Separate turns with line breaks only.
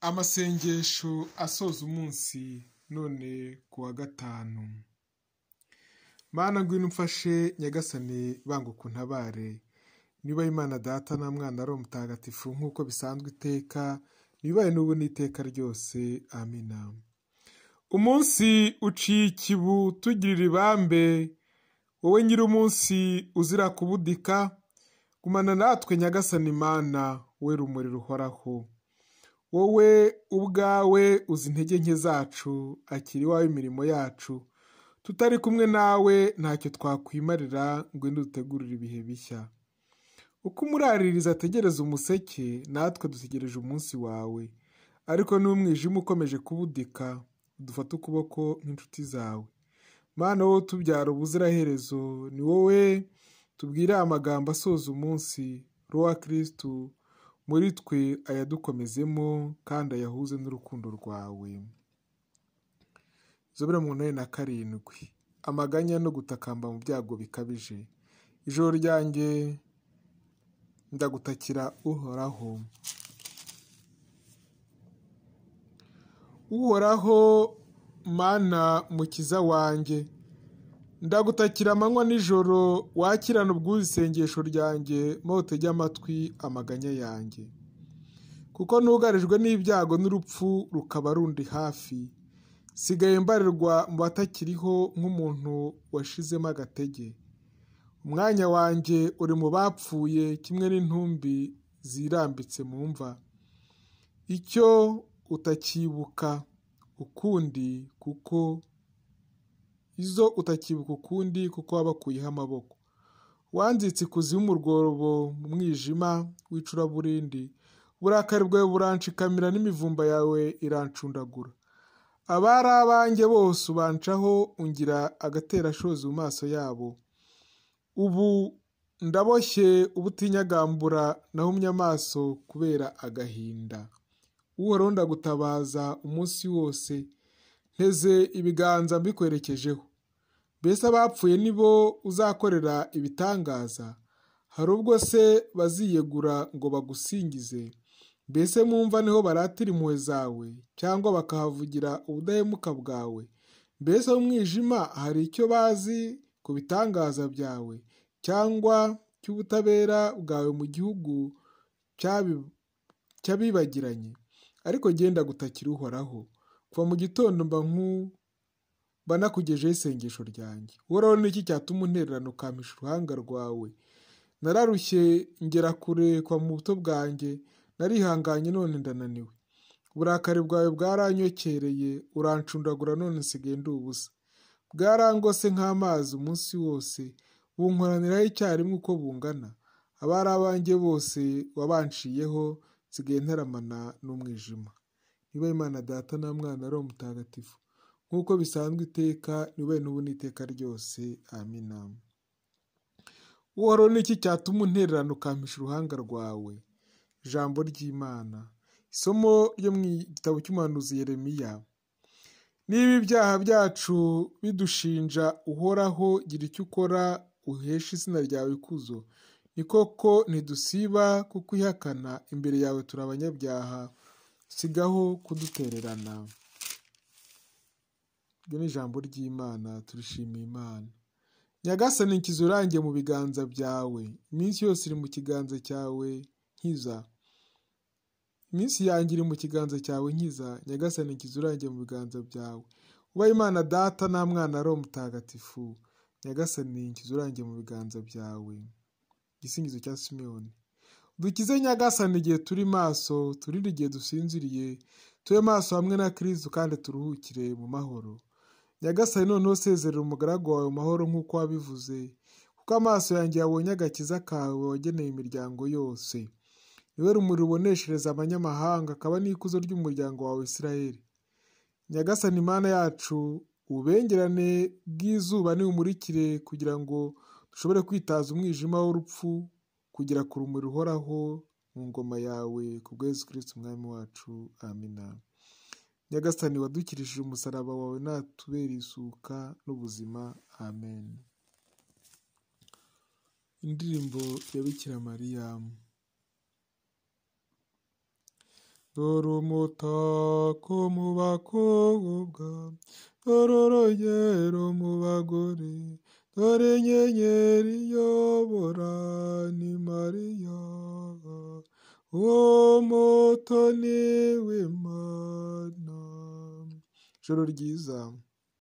amasengesho asoza umunsi none ku wa gatanu mana ngwino umfashe nyagasani banga untabare niba imana data na mwana ari umutagatifu nk'uko bisanzwe iteka nibaye n'ubu n'iteka ryose amina umunsi uciye ikibu tugirira ibambe wowe nyiri umunsi uzira kubudika gumana natwe nyagasani mana we rumuri ruhoraho wowe ubwawe uzi intege nke zacu akira iwawe imirimo yacu tutari kumwe nawe ntacyo twakwimarira ngwino dutegurire ibihe bishya uko umuraririza ategereza umuseke natwe dutegereje umunsi wawe ariko n'umwijima ukomeje kubudika dufate ukuboko nk'inshuti zawe Mana wowe tubyara ubuziraherezo ni wowe tubwire amagambo asoza umunsi rowa kirisitu muri twe ayadukomezemo kandi ayahuze n'urukundo rwawe zobera mu ntare na karindwi amaganya no gutakamba mu byago bikabije ijoro ryanjye ndagutakira uhoraho uhoraho mana mukiza wanjye ndagutakira amanywa nijoro wakirana ubwuzu isengesho ryanjye mote amatwi amaganya yanjye kuko ntugarijwe n'ibyago n'urupfu rukaba rundi hafi sigaye mbarirwa mu batakiriho nk'umuntu washizemo agatege umwanya wanjye uri mu bapfuye kimwe n'intumbi zirambitse mu mva icyo utakibuka ukundi kuko izo utakibuka ukundi kuko wabakuyeho amaboko wanzitse ikuzimu urwobo mu mwijima w'icuraburindi burakari bwawe buranshikamira n'imivumba yawe irancundagura abari abanjye bose ubancaho ungira agaterashozi mu maso yabo ubu ndaboshye ubutinyagambura nahumye amaso kubera agahinda uhoraho ndagutabaza umunsi wose nteze ibiganza mbikwerekejeho mbese abapfuye ni bo uzakorera ibitangaza hari ubwo se baziyegura ngo bagusingize mbese mwumva niho baratira impuhwe zawe cyangwa bakahavugira ubudahemuka bwawe mbese umwijima hari icyo bazi ku bitangaza byawe cyangwa cy'ubutabera bwawe mu gihugu cyabibagiranye ariko genda gutakira uhoraho kuva mu gitondo mba nk'u banakugejeho isengesho ryanjye ni iki cyatuma untererano ukampisha uruhanga rwawe nararushye ngera kurekwa mu buto bwanjye narihanganye none ndananiwe uburakari bwawe bwaranyokereye urancundagura none nsigaye ndi ubusa bwarangose nk'amazi umunsi wose bunkoraniraho icyarimwe uko bungana abari abanjye bose wabanciyeho nsigaye ntaramana n'umwijima niba imana data na mwana ari umutagatifu nk'uko bisanzwe iteka ni n'ubu n'iteka ryose amina uhoraho ni iki cyatuma untererana ukampisha uruhanga rwawe ijambo ry'imana isomo ryo mu gitabo cy'umuhanuzi Yeremiya niba ibyaha byacu bidushinja uhoraho gira icyo ukora uhesha izina ryawe ikuzo ni koko ntidusiba kukwihakana imbere yawe turi abanyabyaha sigaho kudutererana iryo ni ijambo ry'imana turishimiye imana nyagasani nkiza urangiye mu biganza byawe iminsi yose iri mu kiganza cyawe nkiza iminsi yanjye iri mu kiganza cyawe nkiza nyagasani nkiza urangiye mu biganza byawe uba imana data nta mwana ari mutagatifu nyagasani nkiza urangiye mu biganza byawe igisingizo cya simiyoni dukize nyagasani igihe turi maso turinde igihe dusinziriye tube maso hamwe na kirisitu kandi turuhukire mu mahoro nyagasani noneho usezerera umugaragu wawe mahoro nk'uko wabivuze kuko amaso yanjye yabonye agakiza kawe wageneye imiryango yose niwe rumuri ruboneshereza abanyamahanga akaba n'ikuzo ry'umuryango wawe israeli nyagasani imana yacu ububengerane bw'izuba niwumurikire kugira ngo dushobore kwitaza umwijima w'urupfu kugera ku rumuri ruhoraho mu ngoma yawe ku bwa Yesu kirisiti umwami wacu amina nyagasani wadukijije umusaraba wawe natubere isuka n'ubuzima amen indirimbo ya bikira mariya dore umutako mu bakobwa dore urugero mu bagore dore inyenyeri iyobora ni mariya uwo mutoni w'imana jurorguiza